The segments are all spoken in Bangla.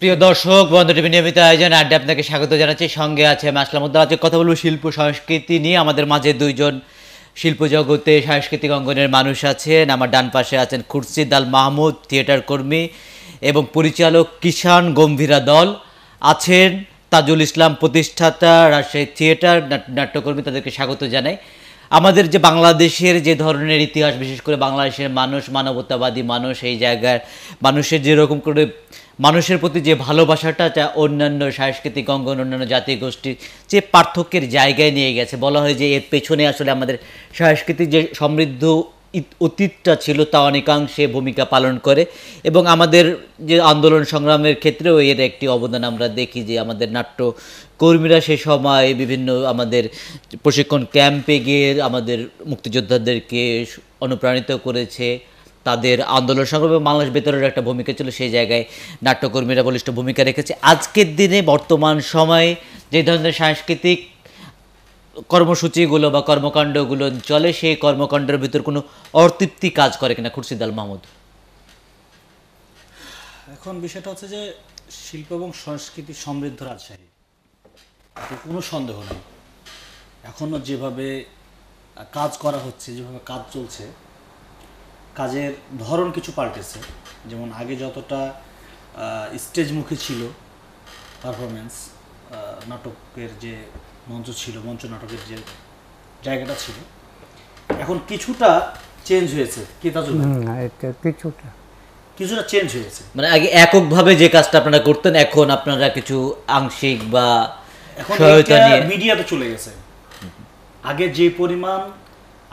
প্রিয় দর্শক বন্ধু টিভি নিয়মিত আয়োজন আড্ডা আপনাকে স্বাগত জানাচ্ছি সঙ্গে আছে মাসলামুদ্দা আজকে কথা বলবো শিল্প সংস্কৃতি নিয়ে আমাদের মাঝে দুইজন শিল্প জগতে সাংস্কৃতিক অঙ্গনের মানুষ আছেন আমার ডান পাশে আছেন খুরশিদ আল মাহমুদ থিয়েটার কর্মী এবং পরিচালক কিষান গম্ভীরা দল আছেন তাজুল ইসলাম প্রতিষ্ঠাতা রাজশাহী থিয়েটার নাট্যকর্মী তাদেরকে স্বাগত জানাই আমাদের যে বাংলাদেশের যে ধরনের ইতিহাস বিশেষ করে বাংলাদেশের মানুষ মানবতাবাদী মানুষ এই জায়গার মানুষের যেরকম করে মানুষের প্রতি যে ভালোবাসাটা যা অন্যান্য সাংস্কৃতিক অঙ্গন অন্যান্য জাতি গোষ্ঠীর যে পার্থক্যের জায়গায় নিয়ে গেছে বলা হয় যে এর পেছনে আসলে আমাদের সাংস্কৃতিক যে সমৃদ্ধ অতীতটা ছিল তা অনেকাংশে ভূমিকা পালন করে এবং আমাদের যে আন্দোলন সংগ্রামের ক্ষেত্রেও এর একটি অবদান আমরা দেখি যে আমাদের নাট্য কর্মীরা সে সময় বিভিন্ন আমাদের প্রশিক্ষণ ক্যাম্পে গিয়ে আমাদের মুক্তিযোদ্ধাদেরকে অনুপ্রাণিত করেছে তাদের আন্দোলন সংগ্রামে বাংলাদেশ বেতনের একটা ভূমিকা ছিল সেই জায়গায় নাট্যকর্মীরা বলিষ্ঠ ভূমিকা রেখেছে আজকের দিনে বর্তমান সময়ে যে ধরনের সাংস্কৃতিক কর্মসূচিগুলো বা কর্মকাণ্ডগুলো চলে সেই কর্মকাণ্ডের ভিতর কোনো অতৃপ্তি কাজ করে কিনা খুরশিদ আল মাহমুদ এখন বিষয়টা হচ্ছে যে শিল্প এবং সংস্কৃতি সমৃদ্ধ রাজশাহী কোনো সন্দেহ নেই এখনও যেভাবে কাজ করা হচ্ছে যেভাবে কাজ চলছে কাজের ধরন কিছু পাল্টেছে যেমন আগে যতটা স্টেজমুখী ছিল পারফরমেন্স নাটকের যে মঞ্চ ছিল মঞ্চ নাটকের যে জায়গাটা ছিল এখন কিছুটা চেঞ্জ হয়েছে কিছুটা কিছুটা চেঞ্জ হয়েছে মানে আগে এককভাবে যে কাজটা আপনারা করতেন এখন আপনারা কিছু আংশিক বা এখন মিডিয়াতে চলে গেছে আগে যে পরিমাণ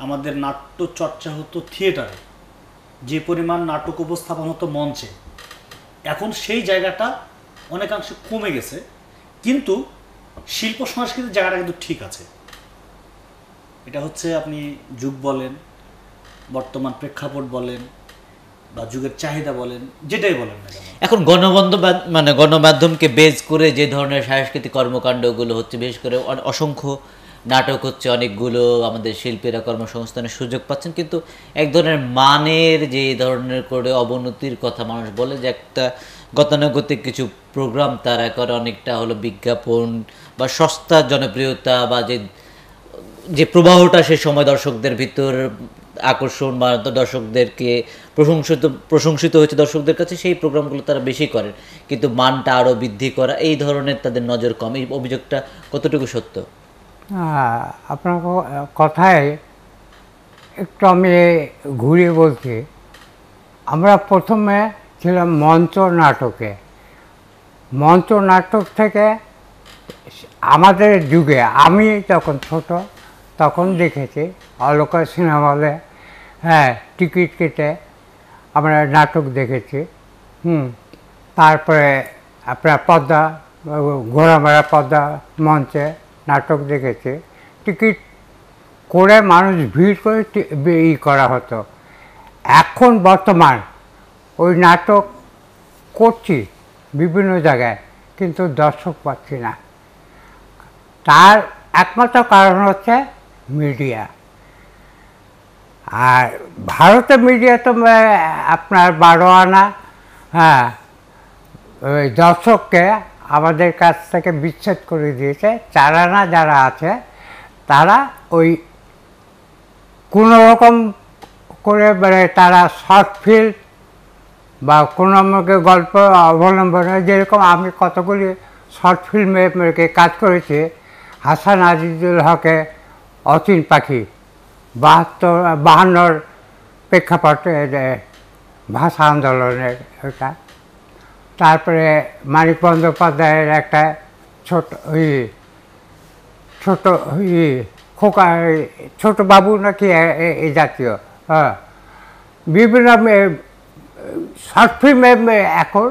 আমাদের নাট্য চর্চা হতো থিয়েটারে যে পরিমাণ নাটক উপস্থাপন হতো মঞ্চে এখন সেই জায়গাটা অনেকাংশে কমে গেছে কিন্তু শিল্প সংস্কৃতির জায়গাটা কিন্তু ঠিক আছে এটা হচ্ছে আপনি যুগ বলেন বর্তমান প্রেক্ষাপট বলেন বা যুগের চাহিদা বলেন যেটাই বলেন এখন গণবন্ধ মানে গণমাধ্যমকে বেজ করে যে ধরনের সাংস্কৃতিক কর্মকাণ্ডগুলো হচ্ছে বিশেষ করে অসংখ্য নাটক হচ্ছে অনেকগুলো আমাদের শিল্পীরা কর্মসংস্থানের সুযোগ পাচ্ছেন কিন্তু এক ধরনের মানের যে ধরনের করে অবনতির কথা মানুষ বলে যে একটা গতানুগতিক কিছু প্রোগ্রাম তারা করে অনেকটা হলো বিজ্ঞাপন বা সস্তা জনপ্রিয়তা বা যে যে প্রবাহটা সে সময় দর্শকদের ভিতর আকর্ষণ বা দর্শকদেরকে প্রশংসিত প্রশংসিত হয়েছে দর্শকদের কাছে সেই প্রোগ্রামগুলো তারা বেশি করেন কিন্তু মানটা আরও বৃদ্ধি করা এই ধরনের তাদের নজর কম এই অভিযোগটা কতটুকু সত্য আপনার কথায় একটু আমি ঘুরে বলছি আমরা প্রথমে ছিলাম মঞ্চ নাটকে মঞ্চ নাটক থেকে আমাদের যুগে আমি যখন ছোট তখন দেখেছি অলোকা সিনেমা হলে হ্যাঁ টিকিট কেটে আমরা নাটক দেখেছি হুম তারপরে আপনার পদ্মা মারা পদ্মা মঞ্চে নাটক দেখেছে টিকিট করে মানুষ ভিড় করে ই করা হতো এখন বর্তমান ওই নাটক করছি বিভিন্ন জায়গায় কিন্তু দর্শক পাচ্ছি না তার একমাত্র কারণ হচ্ছে মিডিয়া আর ভারতে মিডিয়া তো আপনার বারো আনা হ্যাঁ দর্শককে আমাদের কাছ থেকে বিচ্ছেদ করে দিয়েছে চারানা যারা আছে তারা ওই কোনো রকম করে মানে তারা শর্ট ফিল বা কোনো আমাকে গল্প অবলম্বনে যেরকম আমি কতগুলি শর্ট ফিল্মে কাজ করেছি হাসান আজিজুল হকে অচিন পাখি বাহাত্তর বাহান্নর প্রেক্ষাপটে ভাষা আন্দোলনের ওইটা তারপরে মানিক বন্দ্যোপাধ্যায়ের একটা ছোট ওই ছোট ওই খোকা ছোট বাবু নাকি এই জাতীয় হ্যাঁ বিভিন্ন শর্ট ফিল্মে এখন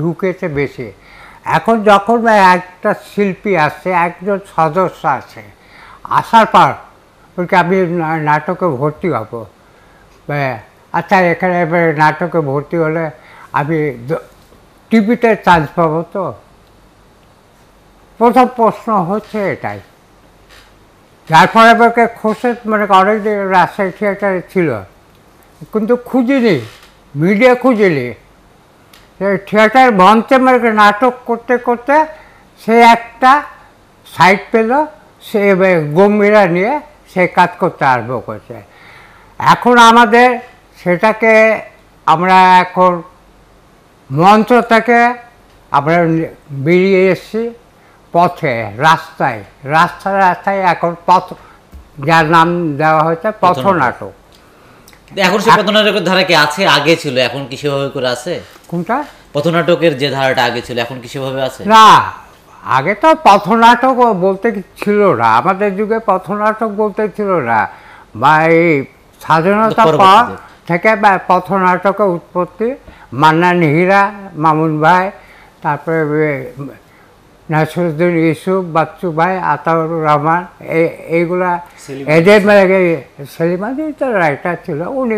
ঢুকেছে বেশি এখন যখন একটা শিল্পী আসছে একজন সদস্য আছে আসার পর ওকে আমি নাটকে ভর্তি হব আচ্ছা এখানে নাটকে ভর্তি হলে আমি টিভিতে চান্স পাবো তো প্রথম প্রশ্ন হচ্ছে এটাই যার ফলে আমাকে খোঁজে মানে অনেক রাজশাহী থিয়েটারে ছিল কিন্তু খুঁজিনি মিডিয়া খুঁজিনি থিয়েটার মঞ্চে মানে নাটক করতে করতে সে একটা সাইট পেল সে গম্ভীরা নিয়ে সে কাজ করতে আরম্ভ করছে এখন আমাদের সেটাকে আমরা এখন মন্ত্র থেকে আমরা বেরিয়ে এসেছি পথে রাস্তায় রাস্তায় রাস্তায় এখন পথ যার নাম দেওয়া হয়েছে পথ নাটক এখন সে পথনাটকের ধারা কি আছে আগে ছিল এখন কি সেভাবে করে আছে কোনটা পথনাটকের যে ধারাটা আগে ছিল এখন কি সেভাবে আছে না আগে তো পথনাটক বলতে ছিল না আমাদের যুগে পথনাটক বলতে ছিল না বা এই স্বাধীনতা পাওয়া থেকে পথনাটকের উৎপত্তি মান্না হীরা মামুন ভাই তারপরে নাসরুদ্দিন ইউসুফ বাচ্চু ভাই আতাউর রহমান এইগুলা এদের মানে সেলিমাদি তো রাইটার ছিল উনি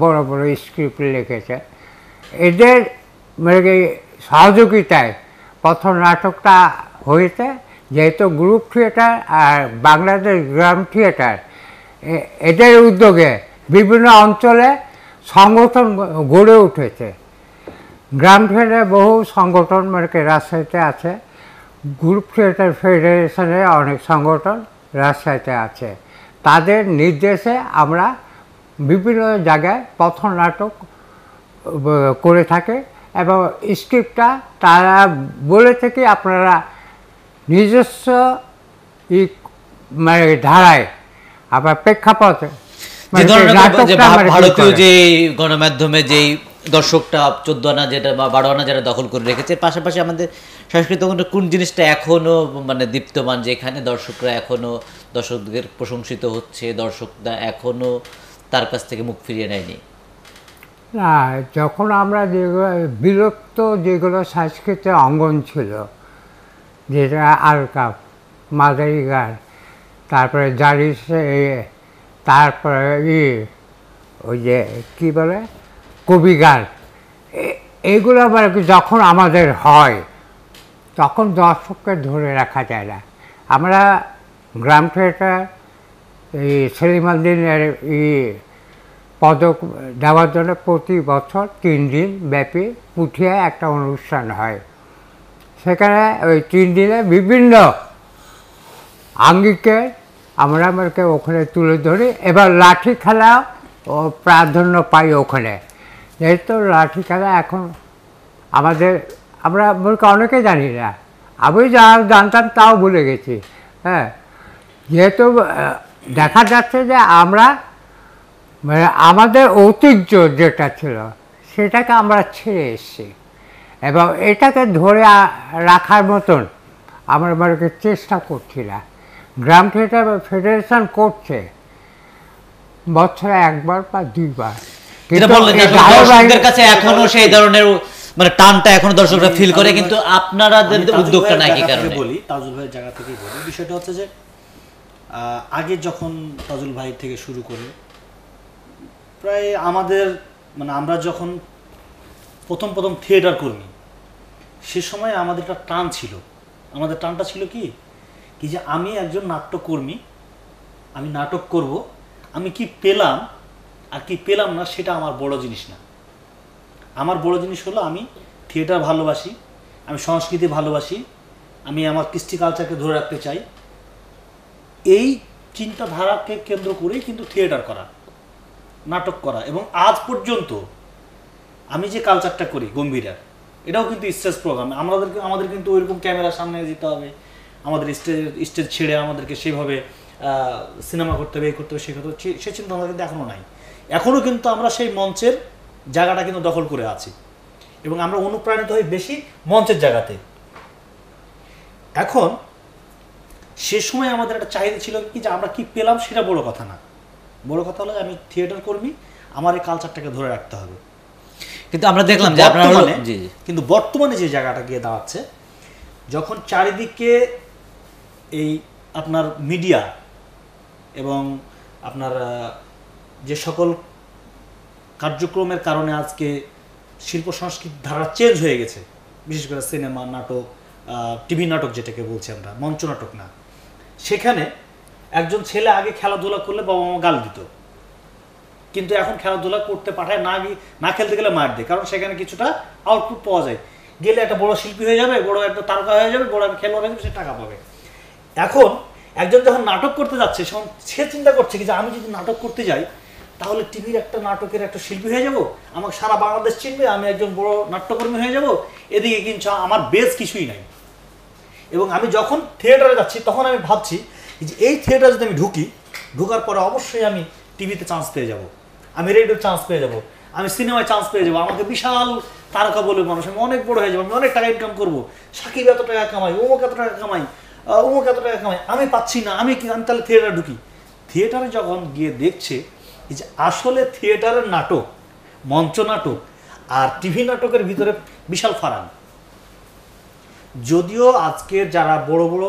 বড় বড় স্ক্রিপ্ট লিখেছে এদের মানে সহযোগিতায় প্রথম নাটকটা হয়েছে যেহেতু গ্রুপ থিয়েটার আর বাংলাদেশ গ্রাম থিয়েটার এদের উদ্যোগে বিভিন্ন অঞ্চলে সংগঠন গড়ে উঠেছে গ্রাম ফেডে বহু সংগঠন মানে রাজশাহীতে আছে গ্রুপ থিয়েটার ফেডারেশনের অনেক সংগঠন রাজশাহীতে আছে তাদের নির্দেশে আমরা বিভিন্ন জায়গায় পথন নাটক করে থাকে এবং স্ক্রিপ্টটা তারা বলে থেকে আপনারা নিজস্ব ই মানে ধারায় আবার প্রেক্ষাপথে মানে যে ধরনের ভারতীয় যে গণমাধ্যমে যেই দর্শকটা চোদ্দ আনা যেটা বা বারো আনা যেটা দখল করে রেখেছে পাশাপাশি আমাদের সংস্কৃত কোন জিনিসটা এখনো মানে দীপ্তমান যেখানে দর্শকরা এখনো দর্শকদের প্রশংসিত হচ্ছে দর্শকরা এখনো তার কাছ থেকে মুখ ফিরিয়ে নেয়নি না যখন আমরা যেগুলো বিরক্ত যেগুলো সাংস্কৃতিক অঙ্গন ছিল যেটা আলকাপ মাদারি গান তারপরে জারিস তারপরে ই ওই যে কী বলে কবি গান এইগুলো আবার যখন আমাদের হয় তখন দর্শককে ধরে রাখা যায় না আমরা গ্রাম থিয়েটার এই সেলিমালদিনের ই পদক দেওয়ার জন্য প্রতি বছর তিন দিন ব্যাপী পুঠিয়ায় একটা অনুষ্ঠান হয় সেখানে ওই তিন দিনে বিভিন্ন আঙ্গিকের আমরা আমাকে ওখানে তুলে ধরি এবার লাঠি খেলা ও প্রাধান্য পাই ওখানে যেহেতু লাঠি খেলা এখন আমাদের আমরা মূলকে অনেকে জানি না আমি যা জানতাম তাও ভুলে গেছি হ্যাঁ যেহেতু দেখা যাচ্ছে যে আমরা মানে আমাদের ঐতিহ্য যেটা ছিল সেটাকে আমরা ছেড়ে এসেছি এবং এটাকে ধরে রাখার মতন আমরা মানে চেষ্টা করছি না গ্রাম থিয়েটার ফেডারেশন করছে বছরে একবার বা দুইবার মানে আগে যখন তাজুল ভাই থেকে শুরু করে প্রায় আমাদের মানে আমরা যখন প্রথম প্রথম থিয়েটার কর্মী সে সময় আমাদের একটা টান ছিল আমাদের টানটা ছিল কি কি যে আমি একজন নাট্যকর্মী আমি নাটক করব আমি কি পেলাম আর কি পেলাম না সেটা আমার বড় জিনিস না আমার বড় জিনিস হলো আমি থিয়েটার ভালোবাসি আমি সংস্কৃতি ভালোবাসি আমি আমার কৃষ্টি কালচারকে ধরে রাখতে চাই এই চিন্তাধারাকে কেন্দ্র করেই কিন্তু থিয়েটার করা নাটক করা এবং আজ পর্যন্ত আমি যে কালচারটা করি গম্ভীরার এটাও কিন্তু স্টেজ প্রোগ্রাম আমাদেরকে আমাদের কিন্তু ওইরকম ক্যামেরার সামনে যেতে হবে আমাদের স্টেজ স্টেজ ছেড়ে আমাদেরকে সেভাবে সিনেমা করতে হবে এ করতে হবে সে করতে হবে সে চিন্তা আমাদের কিন্তু এখনও নাই এখনও কিন্তু আমরা সেই মঞ্চের জায়গাটা কিন্তু দখল করে আছি এবং আমরা অনুপ্রাণিত হই বেশি মঞ্চের জায়গাতে এখন সে সময় আমাদের একটা চাহিদা ছিল কি যে আমরা কি পেলাম সেটা বড় কথা না বড় কথা হলো আমি থিয়েটার কর্মী আমার এই কালচারটাকে ধরে রাখতে হবে কিন্তু আমরা দেখলাম যে আপনার কিন্তু বর্তমানে যে জায়গাটা গিয়ে দাঁড়াচ্ছে যখন চারিদিকে এই আপনার মিডিয়া এবং আপনার যে সকল কার্যক্রমের কারণে আজকে শিল্প সংস্কৃতি ধারা চেঞ্জ হয়ে গেছে বিশেষ করে সিনেমা নাটক টিভি নাটক যেটাকে বলছি আমরা মঞ্চ নাটক না সেখানে একজন ছেলে আগে খেলাধুলা করলে বাবা মা গাল দিত কিন্তু এখন খেলাধুলা করতে পাঠায় না না খেলতে গেলে মার দেয় কারণ সেখানে কিছুটা আউটপুট পাওয়া যায় গেলে একটা বড় শিল্পী হয়ে যাবে বড় একটা তারকা হয়ে যাবে বড় একটা খেলোয়াড় হয়ে যাবে সে টাকা পাবে এখন একজন যখন নাটক করতে যাচ্ছে সে চিন্তা করছে কি যে আমি যদি নাটক করতে যাই তাহলে টিভির একটা নাটকের একটা শিল্পী হয়ে যাব আমাকে সারা বাংলাদেশ চিনবে আমি একজন বড় নাট্যকর্মী হয়ে যাব এদিকে কিন্তু আমার বেশ কিছুই নাই এবং আমি যখন থিয়েটারে যাচ্ছি তখন আমি ভাবছি যে এই থিয়েটার যদি আমি ঢুকি ঢুকার পরে অবশ্যই আমি টিভিতে চান্স পেয়ে যাব আমি রেডিও চান্স পেয়ে যাব আমি সিনেমায় চান্স পেয়ে যাবো আমাকে বিশাল তারকা বলে মানুষ আমি অনেক বড় হয়ে যাবো আমি অনেক টাকা ইনকাম করবো সাকিব এত টাকা কামাই অমুক এত টাকা কামাই অমুক এত টাকা কামাই আমি পাচ্ছি না আমি কি আমি তাহলে থিয়েটারে ঢুকি থিয়েটারে যখন গিয়ে দেখছে যে আসলে থিয়েটারের নাটক মঞ্চ নাটক আর টিভি নাটকের ভিতরে বিশাল ফারাক যদিও আজকে যারা বড় বড়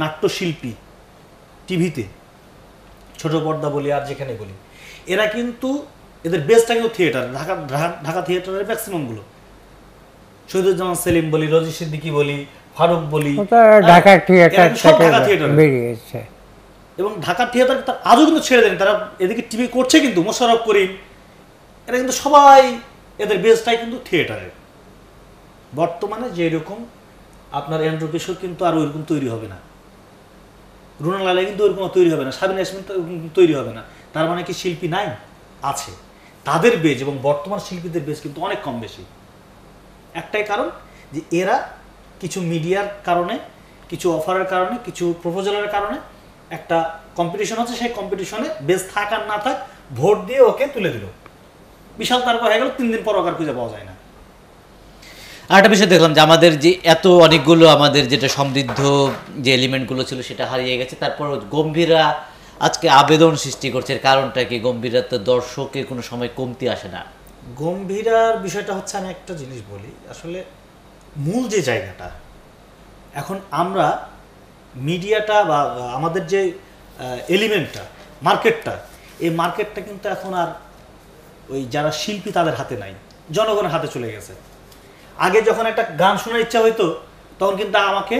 নাট্যশিল্পী টিভিতে ছোট পর্দা বলি আর যেখানে বলি এরা কিন্তু এদের বেসটা কিন্তু থিয়েটার ঢাকা ঢাকা থিয়েটারের ম্যাক্সিমামগুলো শহীদুজ্জামান সেলিম বলি রজি সিদ্দিকি বলি ফারুক বলি হ্যাঁ, ঢাকা থিয়েটার বেরিয়েছে এবং ঢাকা থিয়েটার তার আজও কিন্তু ছেড়ে দেন তারা এদিকে টিভি করছে কিন্তু মোশারফ করিম এরা কিন্তু সবাই এদের বেসটাই কিন্তু থিয়েটারের বর্তমানে যে যেরকম আপনার এন্ড্রু কিশোর কিন্তু আর ওইরকম তৈরি হবে না রুনাল লালা কিন্তু ওইরকম তৈরি হবে না সাবিনা ইয়াসমিন তৈরি হবে না তার মানে কি শিল্পী নাই আছে তাদের বেজ এবং বর্তমান শিল্পীদের বেজ কিন্তু অনেক কম বেশি একটাই কারণ যে এরা কিছু মিডিয়ার কারণে কিছু অফারের কারণে কিছু প্রপোজালের কারণে একটা কম্পিটিশন আছে সেই কম্পিটিশনে বেশ থাক আর না থাক ভোট দিয়ে ওকে তুলে দিল বিশাল তারপর হয়ে গেল তিন দিন পর ওকার খুঁজে পাওয়া যায় না আরেকটা বিষয় দেখলাম যে আমাদের যে এত অনেকগুলো আমাদের যেটা সমৃদ্ধ যে এলিমেন্টগুলো ছিল সেটা হারিয়ে গেছে তারপর গম্ভীরা আজকে আবেদন সৃষ্টি করছে কারণটা কি গম্ভীরা তো দর্শকের কোনো সময় কমতি আসে না গম্ভীরার বিষয়টা হচ্ছে আমি একটা জিনিস বলি আসলে মূল যে জায়গাটা এখন আমরা মিডিয়াটা বা আমাদের যে এলিমেন্টটা মার্কেটটা এই মার্কেটটা কিন্তু এখন আর ওই যারা শিল্পী তাদের হাতে নাই জনগণের হাতে চলে গেছে আগে যখন একটা গান শোনার ইচ্ছা হইতো তখন কিন্তু আমাকে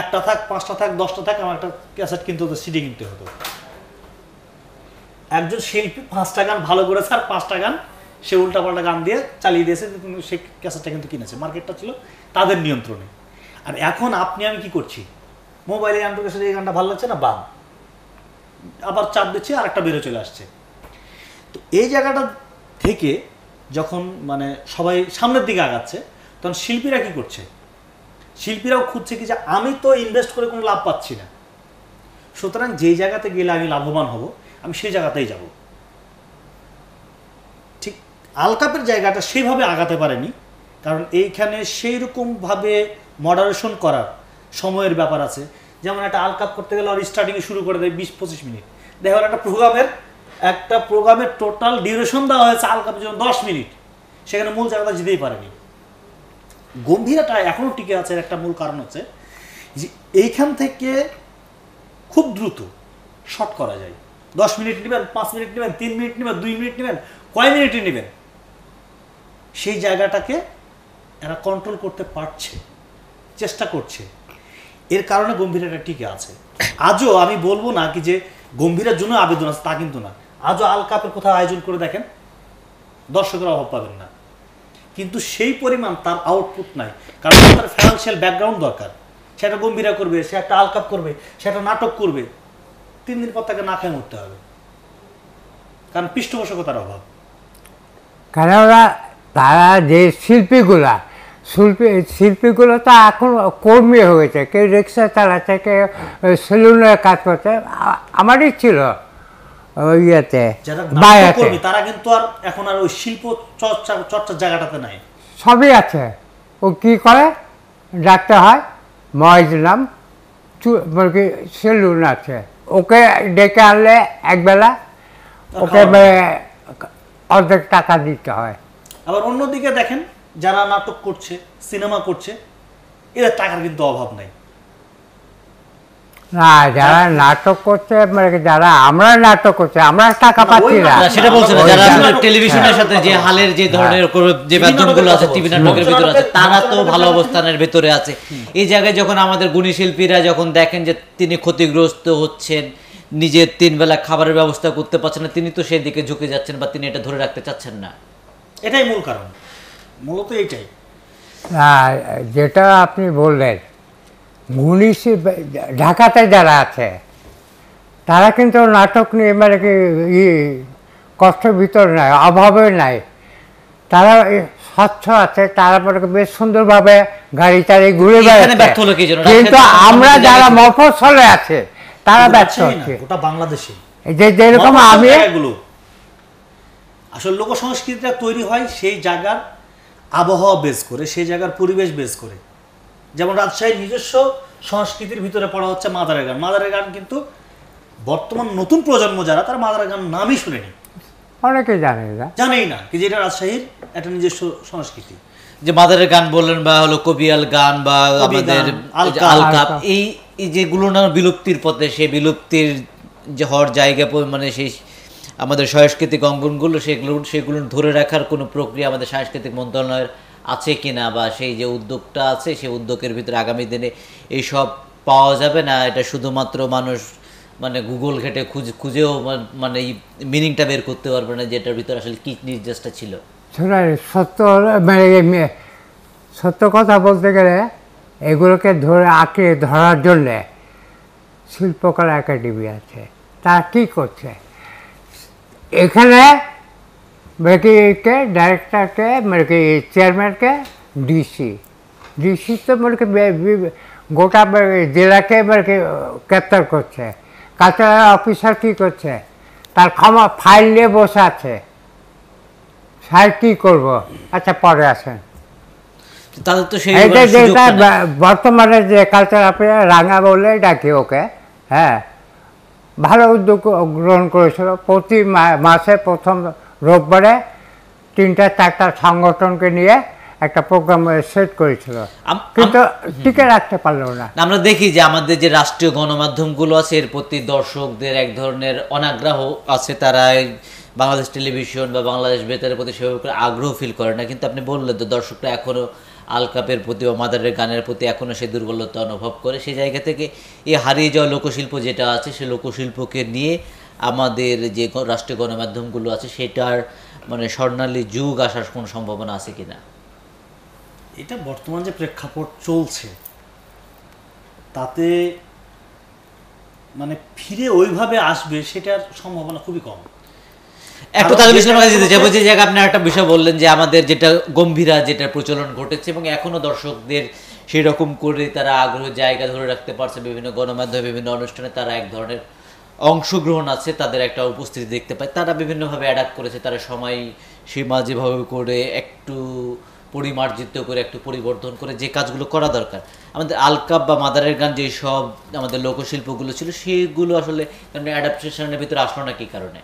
একটা থাক পাঁচটা থাক দশটা থাক আমার একটা ক্যাসেট কিন্তু ওদের সিডি কিনতে হতো একজন শিল্পী পাঁচটা গান ভালো করেছে আর পাঁচটা গান সে উল্টাপাল্টা গান দিয়ে চালিয়ে দিয়েছে সে ক্যাসেটটা কিন্তু কিনেছে মার্কেটটা ছিল তাদের নিয়ন্ত্রণে আর এখন আপনি আমি কি করছি মোবাইলে ঢুকেছে এই গানটা ভালো লাগছে না বাম আবার চাপ দিচ্ছে আর একটা বেরো চলে আসছে তো এই জায়গাটা থেকে যখন মানে সবাই সামনের দিকে আগাচ্ছে তখন শিল্পীরা কি করছে শিল্পীরাও খুঁজছে কি যে আমি তো ইনভেস্ট করে কোনো লাভ পাচ্ছি না সুতরাং যেই জায়গাতে গেলে আমি লাভবান হব আমি সেই জায়গাতেই যাবো আলকাপের জায়গাটা সেইভাবে আগাতে পারেনি কারণ এইখানে সেই রকমভাবে মডারেশন করার সময়ের ব্যাপার আছে যেমন একটা আলকাপ করতে গেলে ওর স্টার্টিংয়ে শুরু করে দেয় বিশ পঁচিশ মিনিট দেখা গেল একটা প্রোগ্রামের একটা প্রোগ্রামের টোটাল ডিউরেশন দেওয়া হয়েছে আলকাপের জন্য দশ মিনিট সেখানে মূল জায়গাটা যেতেই পারেনি গম্ভীরাটা এখনও টিকে আছে একটা মূল কারণ হচ্ছে যে এইখান থেকে খুব দ্রুত শর্ট করা যায় দশ মিনিট নেবেন পাঁচ মিনিট নেবেন তিন মিনিট নেবেন দুই মিনিট নেবেন কয় মিনিটে নেবেন সেই জায়গাটাকে এরা কন্ট্রোল করতে পারছে চেষ্টা করছে এর কারণে গম্ভীর একটা টিকে আছে আজও আমি বলবো না কি যে গম্ভীরের জন্য আবেদন আছে তা কিন্তু না আজও আল কাপের কোথাও আয়োজন করে দেখেন দর্শকের অভাব পাবেন না কিন্তু সেই পরিমাণ তার আউটপুট নাই কারণ তার ফিনান্সিয়াল ব্যাকগ্রাউন্ড দরকার সেটা গম্ভীরা করবে সে একটা আল কাপ করবে সেটা নাটক করবে তিন দিন পর তাকে না খেয়ে মরতে হবে কারণ পৃষ্ঠপোষকতার অভাব কারণ ওরা তারা যে শিল্পীগুলা শিল্পী শিল্পীগুলো তো এখন কর্মী হয়েছে কেউ রিক্সা চালাচ্ছে কেউ সেলুনের কাজ করছে আমারই ছিল ইয়েতে তারা কিন্তু আর এখন আর ওই শিল্প চর্চা চর্চার জায়গাটাতে নাই সবই আছে ও কি করে ডাক্তার হয় মহাইজলাম মানে কি সেলুন আছে ওকে ডেকে আনলে একবেলা ওকে মানে অর্ধেক টাকা দিতে হয় আবার অন্যদিকে দেখেন যারা নাটক করছে সিনেমা করছে এরা টাকার কিন্তু অভাব নাই না যারা নাটক করছে মানে যারা আমরা নাটক করছে আমরা টাকা পাচ্ছি না সেটা না যারা টেলিভিশনের সাথে যে হ্যাঁ। হালের যে ধরনের হ্যাঁ। যে মাধ্যমগুলো আছে টিভি নাটকের ভিতরে আছে তারা তো ভালো অবস্থানের ভেতরে আছে এই জায়গায় যখন আমাদের গুণী শিল্পীরা যখন দেখেন যে তিনি ক্ষতিগ্রস্ত হচ্ছেন নিজের তিন বেলা খাবারের ব্যবস্থা করতে পারছেন না তিনি তো সেদিকে ঝুঁকে যাচ্ছেন বা তিনি এটা ধরে রাখতে চাচ্ছেন না এটাই মূল কারণ মূলত এইটাই যেটা আপনি বললেন গুণিসি ঢাকাতে যারা আছে তারা কিন্তু নাটক নিয়ে মানে কি ই কষ্ট ভিতর নাই অভাবে নাই তারা স্বচ্ছ আছে তারা মানে বেশ সুন্দরভাবে গাড়ি টাড়ি ঘুরে বেড়াচ্ছে কিন্তু আমরা যারা মফসলে আছে তারা ব্যর্থ হচ্ছে বাংলাদেশে যে যেরকম আমি আসলে লোক সংস্কৃতিটা তৈরি হয় সেই জায়গার আবহাওয়া বেস করে সেই জায়গার পরিবেশ বেস করে যেমন রাজশাহীর নিজস্ব সংস্কৃতির ভিতরে পড়া হচ্ছে মাদারের গান মাদারের গান কিন্তু বর্তমান নতুন প্রজন্ম যারা তারা মাদারের গান নামই শুনেনি অনেকে জানে না জানেই না যে এটা রাজশাহীর একটা নিজস্ব সংস্কৃতি যে মাদারের গান বললেন বা হলো কবিয়াল গান বা আমাদের আলকাপ এই যেগুলো না বিলুপ্তির পথে সেই বিলুপ্তির যে হওয়ার জায়গা মানে সেই আমাদের সাংস্কৃতিক অঙ্গনগুলো সেগুলো সেগুলো ধরে রাখার কোনো প্রক্রিয়া আমাদের সাংস্কৃতিক মন্ত্রণালয়ের আছে কি না বা সেই যে উদ্যোগটা আছে সেই উদ্যোগের ভিতরে আগামী দিনে এইসব পাওয়া যাবে না এটা শুধুমাত্র মানুষ মানে গুগল ঘেটে খুঁজ খুঁজেও মানে মিনিংটা বের করতে পারবে না যে এটার ভিতরে আসলে কী নির্দেশটা ছিল সত্য মানে সত্য কথা বলতে গেলে এগুলোকে ধরে আঁকড়ে ধরার জন্যে শিল্পকলা একাডেমি আছে তারা কী করছে এখানে মানে কি ডাইরেক্টরকে মানে কি চেয়ারম্যানকে ডিসি ডিসি তো মানে কি গোটা জেলাকে মানে কি ক্যাপ্টার করছে কালচারাল অফিসার কী করছে তার ক্ষমা ফাইল নিয়ে বসে আছে স্যার কী করবো আচ্ছা পরে আসেন বর্তমানে যে কালচার অফিসার রাঙা বলে ডাকি ওকে হ্যাঁ ভালো উদ্যোগ গ্রহণ করেছিল প্রতি মাসে প্রথম রোববারে তিনটা চারটা সংগঠনকে নিয়ে একটা প্রোগ্রাম সেট করেছিল কিন্তু টিকে রাখতে পারলো না আমরা দেখি যে আমাদের যে রাষ্ট্রীয় গণমাধ্যমগুলো আছে এর প্রতি দর্শকদের এক ধরনের অনাগ্রহ আছে তারা বাংলাদেশ টেলিভিশন বা বাংলাদেশ বেতারের প্রতি সেভাবে আগ্রহ ফিল করে না কিন্তু আপনি বললেন তো দর্শকরা এখনও আলকাপের প্রতি ও মাদারের গানের প্রতি এখনও সে দুর্বলতা অনুভব করে সেই জায়গা থেকে এই হারিয়ে যাওয়া লোকশিল্প যেটা আছে সে লোকশিল্পকে নিয়ে আমাদের যে রাষ্ট্রীয় গণমাধ্যমগুলো আছে সেটার মানে স্বর্ণালী যুগ আসার কোনো সম্ভাবনা আছে কি না এটা বর্তমান যে প্রেক্ষাপট চলছে তাতে মানে ফিরে ওইভাবে আসবে সেটার সম্ভাবনা খুবই কম একটু তাহলে বিশ্লেষণ কাছে যেতে চাই যে আপনি একটা বিষয় বললেন যে আমাদের যেটা গম্ভীরা যেটা প্রচলন ঘটেছে এবং এখনো দর্শকদের সেই রকম করে তারা আগ্রহ জায়গা ধরে রাখতে পারছে বিভিন্ন গণমাধ্যমে বিভিন্ন অনুষ্ঠানে তারা এক ধরনের অংশগ্রহণ আছে তাদের একটা উপস্থিতি দেখতে পায় তারা বিভিন্নভাবে অ্যাডাপ্ট করেছে তারা সময় সীমা যেভাবে করে একটু পরিমার্জিত করে একটু পরিবর্তন করে যে কাজগুলো করা দরকার আমাদের আলকাপ বা মাদারের গান যেই সব আমাদের লোকশিল্পগুলো ছিল সেগুলো আসলে অ্যাডাপ্টেশনের ভিতরে আসলো না কি কারণে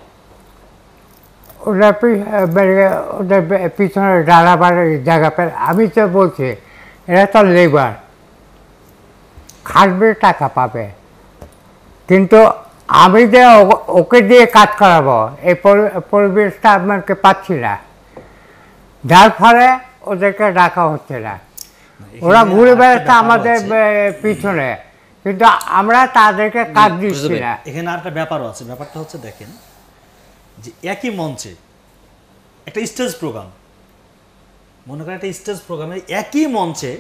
ওরা মানে ওদের পিছনে দাঁড়াবার জায়গা পেল আমি তো বলছি এরা তো লেবার খাটবে টাকা পাবে কিন্তু আমি যে ওকে দিয়ে কাজ করাবো এই পরিবেশটা আমাকে পাচ্ছি না যার ফলে ওদেরকে ডাকা হচ্ছে না ওরা ঘুরে বেড়াচ্ছে আমাদের পিছনে কিন্তু আমরা তাদেরকে কাজ দিচ্ছি না এখানে একটা ব্যাপারও আছে ব্যাপারটা হচ্ছে দেখেন যে একই মঞ্চে একটা স্টেজ প্রোগ্রাম মনে করেন একটা স্টেজ প্রোগ্রামে একই মঞ্চে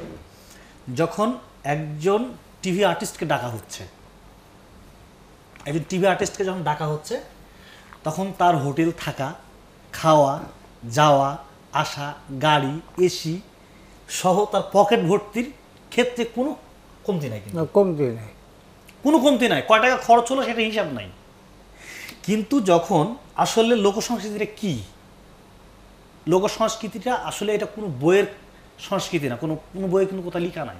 যখন একজন টিভি আর্টিস্টকে ডাকা হচ্ছে একজন টিভি আর্টিস্টকে যখন ডাকা হচ্ছে তখন তার হোটেল থাকা খাওয়া যাওয়া আসা গাড়ি এসি সহ তার পকেট ভর্তির ক্ষেত্রে কোনো কমতি নাই কমতি নাই কোনো কমতি নাই কয় টাকা খরচ হলো সেটা হিসাব নাই কিন্তু যখন আসলে লোকসংস্কৃতিটা কি লোকসংস্কৃতিটা আসলে এটা কোনো বইয়ের সংস্কৃতি না কোনো কোনো বইয়ে কিন্তু কোথাও লেখা নাই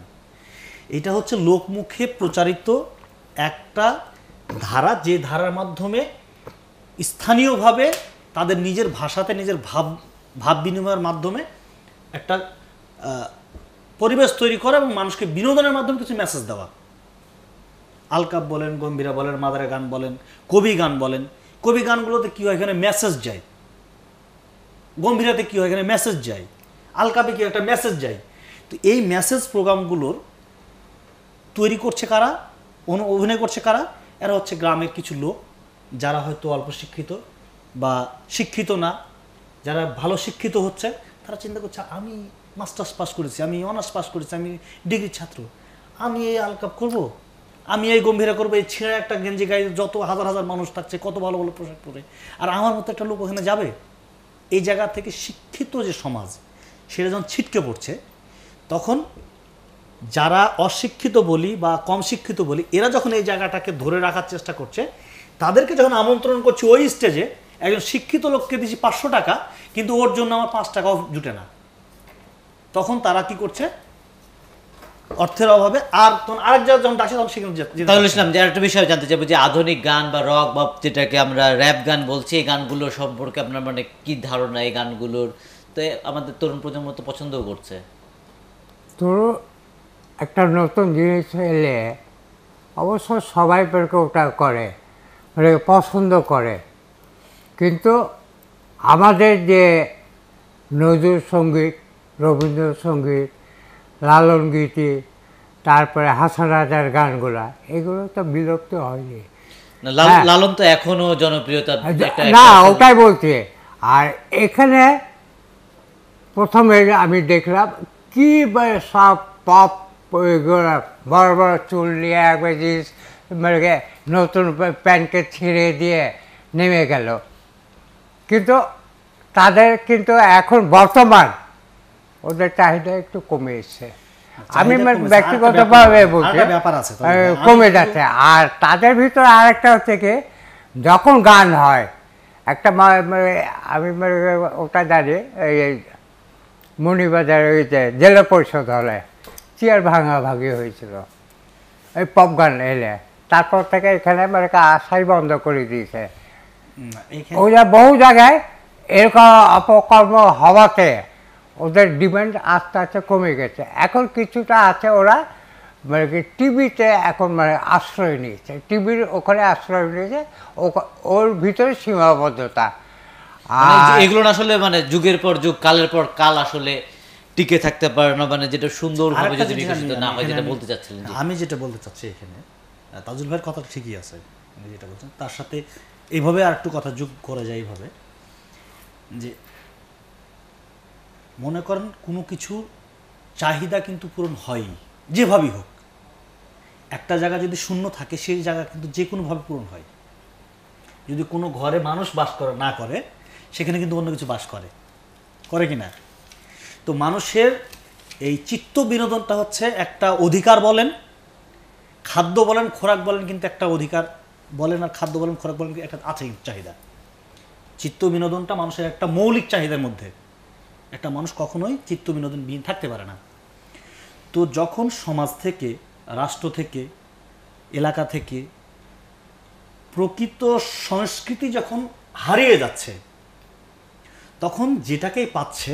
এটা হচ্ছে লোকমুখে প্রচারিত একটা ধারা যে ধারার মাধ্যমে স্থানীয়ভাবে তাদের নিজের ভাষাতে নিজের ভাব ভাব বিনিময়ের মাধ্যমে একটা পরিবেশ তৈরি করা এবং মানুষকে বিনোদনের মাধ্যমে কিছু মেসেজ দেওয়া আলকাপ বলেন গম্ভীরা বলেন মাদারে গান বলেন কবি গান বলেন কবি গানগুলোতে কী হয় এখানে মেসেজ যায় গম্ভীরাতে কী হয় এখানে মেসেজ যায় আলকাপে কী একটা মেসেজ যায় তো এই মেসেজ প্রোগ্রামগুলোর তৈরি করছে কারা অভিনয় করছে কারা এরা হচ্ছে গ্রামের কিছু লোক যারা হয়তো অল্প শিক্ষিত বা শিক্ষিত না যারা ভালো শিক্ষিত হচ্ছে তারা চিন্তা করছে আমি মাস্টার্স পাস করেছি আমি অনার্স পাস করেছি আমি ডিগ্রির ছাত্র আমি এই আলকাপ করবো আমি এই গম্ভীরা করবো এই ছেঁড়া একটা গেঞ্জি গায়ে যত হাজার হাজার মানুষ থাকছে কত ভালো ভালো পোশাক পরে আর আমার মতো একটা লোক ওখানে যাবে এই জায়গা থেকে শিক্ষিত যে সমাজ সেটা যখন ছিটকে পড়ছে তখন যারা অশিক্ষিত বলি বা কম শিক্ষিত বলি এরা যখন এই জায়গাটাকে ধরে রাখার চেষ্টা করছে তাদেরকে যখন আমন্ত্রণ করছি ওই স্টেজে একজন শিক্ষিত লোককে দিছি পাঁচশো টাকা কিন্তু ওর জন্য আমার পাঁচ টাকাও জুটে না তখন তারা কি করছে অর্থের অভাবে আর তখন আরেক জায়গায় যখন ডাকছে তখন সেখানে তাহলে শুনলাম যে একটা বিষয় জানতে চাইবো যে আধুনিক গান বা রক বা যেটাকে আমরা র্যাপ গান বলছি এই গানগুলো সম্পর্কে আপনার মানে কি ধারণা এই গানগুলোর তো আমাদের তরুণ প্রজন্ম তো পছন্দও করছে তো একটা নতুন জিনিস এলে অবশ্য সবাই ওটা করে মানে পছন্দ করে কিন্তু আমাদের যে নজরুল সঙ্গীত রবীন্দ্রসঙ্গীত লালন গীতি তারপরে হাসান রাজার গানগুলা এগুলো তো বিলুপ্ত হয়নি হ্যাঁ। লালন তো এখনো জনপ্রিয়তা আচ্ছা, না ওটাই বলছে আর এখানে প্রথমে আমি দেখলাম কি সব পপ ওইগুলো বড় বড় চুল নিয়ে একবার মানে নতুন প্যান্টকে ছিঁড়ে দিয়ে নেমে গেল কিন্তু তাদের কিন্তু এখন বর্তমান ওদের চাহিদা একটু কমে এসছে আমি ব্যক্তিগতভাবে বলছি কমে যাচ্ছে আর তাদের ভিতরে আর একটা হচ্ছে কি যখন গান হয় একটা মানে আমি মানে ওটা দাঁড়িয়ে এই মণিবাজার ওই যে জেলা পরিষদ হলে চেয়ার ভাঙাভাঙি হয়েছিল এই পপ গান এলে তারপর থেকে এখানে মানে আশাই বন্ধ করে দিয়েছে ওই বহু জায়গায় এরকম অপকর্ম হওয়াতে ওদের ডিমান্ড আস্তে আস্তে কমে গেছে এখন কিছুটা আছে ওরা মানে কি টিভিতে এখন মানে আশ্রয় নিয়েছে টিভির ওখানে আশ্রয় নিয়েছে ওর ভিতরে সীমাবদ্ধতা মানে এগুলো আসলে মানে যুগের পর যুগ কালের পর কাল আসলে টিকে থাকতে পারে না মানে যেটা সুন্দর যদি বিকশিত না হয় যেটা বলতে চাচ্ছিলেন আমি যেটা বলতে চাচ্ছি এখানে তাজুল ভাইয়ের কথা ঠিকই আছে যেটা বলছেন তার সাথে এইভাবে আর একটু কথা যোগ করা যায় এইভাবে যে মনে করেন কোনো কিছু চাহিদা কিন্তু পূরণ হয়ই যেভাবেই হোক একটা জায়গা যদি শূন্য থাকে সেই জায়গা কিন্তু যে কোনোভাবে পূরণ হয় যদি কোনো ঘরে মানুষ বাস করে না করে সেখানে কিন্তু অন্য কিছু বাস করে করে কি না তো মানুষের এই চিত্ত বিনোদনটা হচ্ছে একটা অধিকার বলেন খাদ্য বলেন খোরাক বলেন কিন্তু একটা অধিকার বলেন আর খাদ্য বলেন খোরাক বলেন একটা আছে চাহিদা চিত্ত বিনোদনটা মানুষের একটা মৌলিক চাহিদার মধ্যে একটা মানুষ কখনোই চিত্ত বিনোদন বিহীন থাকতে পারে না তো যখন সমাজ থেকে রাষ্ট্র থেকে এলাকা থেকে প্রকৃত সংস্কৃতি যখন হারিয়ে যাচ্ছে তখন যেটাকেই পাচ্ছে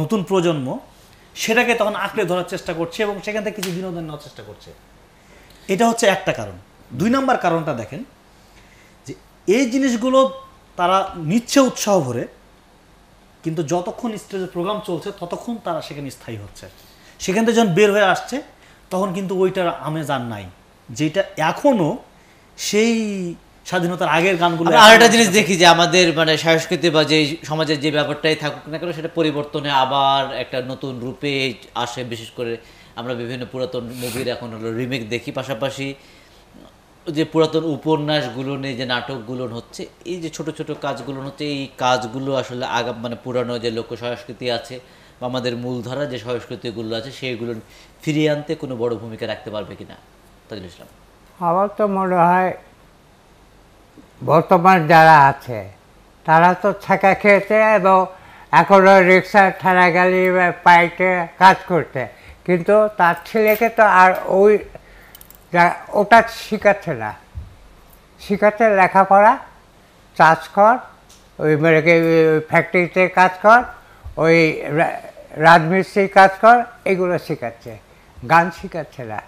নতুন প্রজন্ম সেটাকে তখন আঁকড়ে ধরার চেষ্টা করছে এবং সেখান থেকে কিছু বিনোদন নেওয়ার চেষ্টা করছে এটা হচ্ছে একটা কারণ দুই নম্বর কারণটা দেখেন যে এই জিনিসগুলো তারা নিচ্ছে উৎসাহ ভরে কিন্তু যতক্ষণ স্টেজের প্রোগ্রাম চলছে ততক্ষণ তারা সেখানে স্থায়ী হচ্ছে সেখান থেকে যখন বের হয়ে আসছে তখন কিন্তু ওইটার আমেজ আর নাই যেটা এখনও সেই স্বাধীনতার আগের গানগুলো আরেকটা জিনিস দেখি যে আমাদের মানে সংস্কৃতি বা যে সমাজের যে ব্যাপারটাই থাকুক না কেন সেটা পরিবর্তনে আবার একটা নতুন রূপে আসে বিশেষ করে আমরা বিভিন্ন পুরাতন মুভির এখন হলো রিমেক দেখি পাশাপাশি যে পুরাতন উপন্যাসগুলো নিয়ে যে নাটকগুলো হচ্ছে এই যে ছোট ছোট কাজগুলো হচ্ছে এই কাজগুলো আসলে আগাম মানে পুরানো যে লোক সংস্কৃতি আছে বা আমাদের মূলধারা যে সংস্কৃতিগুলো আছে সেইগুলো ফিরিয়ে আনতে কোনো বড় ভূমিকা রাখতে পারবে কিনা তাজুল ইসলাম আমার তো মনে হয় বর্তমান যারা আছে তারা তো ছাকা খেয়েছে এবং এখনও রিক্সা ঠেলা গাড়ি পাইটে কাজ করতে কিন্তু তার ছেলেকে তো আর ওই যা ওটা শেখাচ্ছে না শেখাচ্ছে লেখাপড়া চাষ কর ওই মানে ফ্যাক্টরিতে কাজ কর ওই রাজমিস্ত্রির কাজ কর এগুলো শেখাচ্ছে গান শেখাচ্ছে না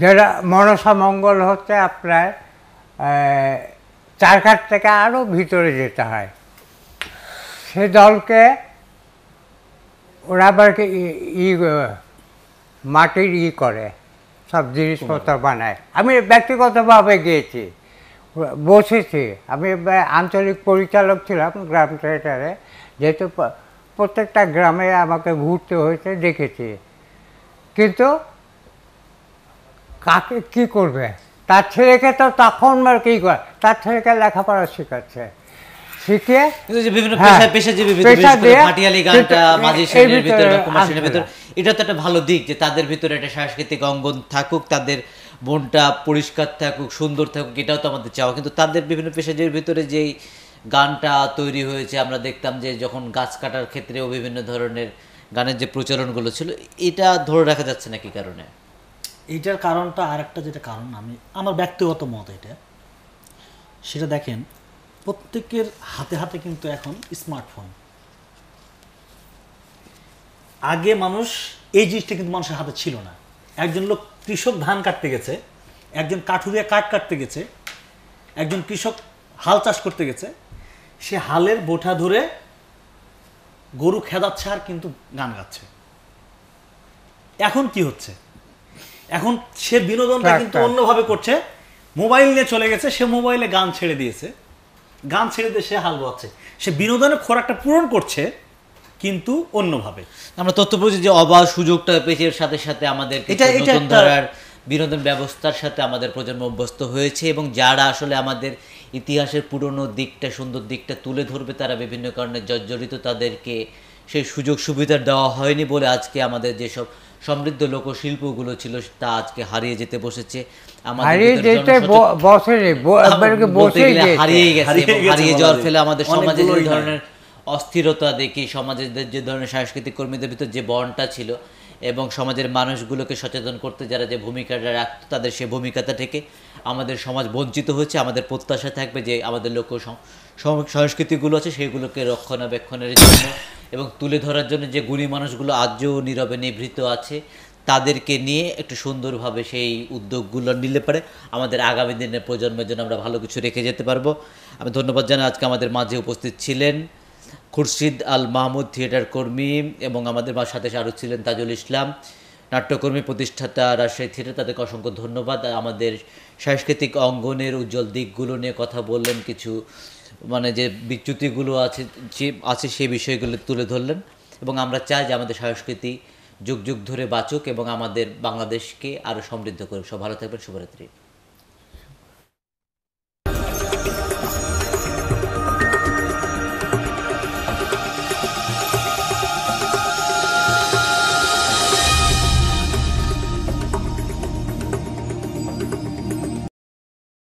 যেটা মনসা মঙ্গল হচ্ছে আপনার চারঘাট থেকে আরও ভিতরে যেতে হয় সে দলকে ওরা আবার কি ই মাটির ই করে সব জিনিসপত্র বানায় আমি ব্যক্তিগতভাবে গিয়েছি বসেছি আমি আঞ্চলিক পরিচালক ছিলাম গ্রাম থিয়েটারে যেহেতু প্রত্যেকটা গ্রামে আমাকে ঘুরতে হয়েছে দেখেছি কিন্তু কাকে কি করবে তার ছেলেকে তো তখন আর কী করে তার ছেলেকে লেখাপড়া শেখাচ্ছে শিখে বিভিন্ন হ্যাঁ। পেশা পেশা যে মাটিয়ালি গানটা ভিতরে কুমার এটা তো একটা ভালো দিক যে তাদের ভিতরে একটা সাংস্কৃতিক অঙ্গন থাকুক তাদের মনটা পরিষ্কার থাকুক সুন্দর থাকুক এটাও তো আমাদের চাওয়া কিন্তু তাদের বিভিন্ন ভিতরে যেই গানটা তৈরি হয়েছে আমরা দেখতাম যে যখন গাছ কাটার ক্ষেত্রেও বিভিন্ন ধরনের গানের যে প্রচলনগুলো ছিল এটা ধরে রাখা যাচ্ছে নাকি কারণে এইটার কারণটা আরেকটা যেটা কারণ আমি আমার ব্যক্তিগত মত এটা সেটা দেখেন প্রত্যেকের হাতে হাতে কিন্তু এখন স্মার্টফোন আগে মানুষ এই জিনিসটা কিন্তু মানুষের হাতে ছিল না একজন লোক কৃষক ধান কাটতে গেছে একজন কাঠুরিয়া কাঠ কাটতে গেছে একজন কৃষক হাল চাষ করতে গেছে সে হালের বোঠা ধরে গরু খেদাচ্ছে আর কিন্তু গান গাচ্ছে এখন কি হচ্ছে এখন সে বিনোদনটা কিন্তু অন্যভাবে করছে মোবাইল নিয়ে চলে গেছে সে মোবাইলে গান ছেড়ে দিয়েছে গান ছেড়ে দিয়ে সে হাল বাচ্ছে সে বিনোদনের খোরাকটা পূরণ করছে কিন্তু অন্যভাবে আমরা তথ্য বলছি যে অবাধ সুযোগটা পেয়েছে সাথে সাথে আমাদের এটা এটা ধরার বিনোদন ব্যবস্থার সাথে আমাদের প্রজন্ম অভ্যস্ত হয়েছে এবং যারা আসলে আমাদের ইতিহাসের পুরনো দিকটা সুন্দর দিকটা তুলে ধরবে তারা বিভিন্ন কারণে জর্জরিত তাদেরকে সেই সুযোগ সুবিধা দেওয়া হয়নি বলে আজকে আমাদের যেসব সমৃদ্ধ লোকশিল্পগুলো ছিল তা আজকে হারিয়ে যেতে বসেছে সমাজে যে ধরনের অস্থিরতা দেখি সমাজের যে ধরনের সাংস্কৃতিক কর্মীদের ভিতর যে বনটা ছিল এবং সমাজের মানুষগুলোকে সচেতন করতে যারা যে ভূমিকাটা রাখত তাদের সে ভূমিকাটা থেকে আমাদের সমাজ বঞ্চিত হয়েছে আমাদের প্রত্যাশা থাকবে যে আমাদের লোক সংস্কৃতিগুলো আছে সেগুলোকে রক্ষণাবেক্ষণের জন্য এবং তুলে ধরার জন্য যে গুণী মানুষগুলো আজও নীরবে নিভৃত আছে তাদেরকে নিয়ে একটু সুন্দরভাবে সেই উদ্যোগগুলো নিলে পারে আমাদের আগামী দিনের প্রজন্মের জন্য আমরা ভালো কিছু রেখে যেতে পারবো আমি ধন্যবাদ জানাই আজকে আমাদের মাঝে উপস্থিত ছিলেন খুরশিদ আল মাহমুদ থিয়েটার কর্মী এবং আমাদের সাথে আরও ছিলেন তাজুল ইসলাম নাট্যকর্মী প্রতিষ্ঠাতা রাজশাহী থিয়েটার তাদেরকে অসংখ্য ধন্যবাদ আমাদের সাংস্কৃতিক অঙ্গনের উজ্জ্বল দিকগুলো নিয়ে কথা বললেন কিছু মানে যে বিচ্যুতিগুলো আছে যে আছে সেই বিষয়গুলো তুলে ধরলেন এবং আমরা চাই যে আমাদের সাংস্কৃতিক যুগ যুগ ধরে বাঁচুক এবং আমাদের বাংলাদেশকে আরও সমৃদ্ধ করুক সব ভালো থাকবেন শুভরাত্রি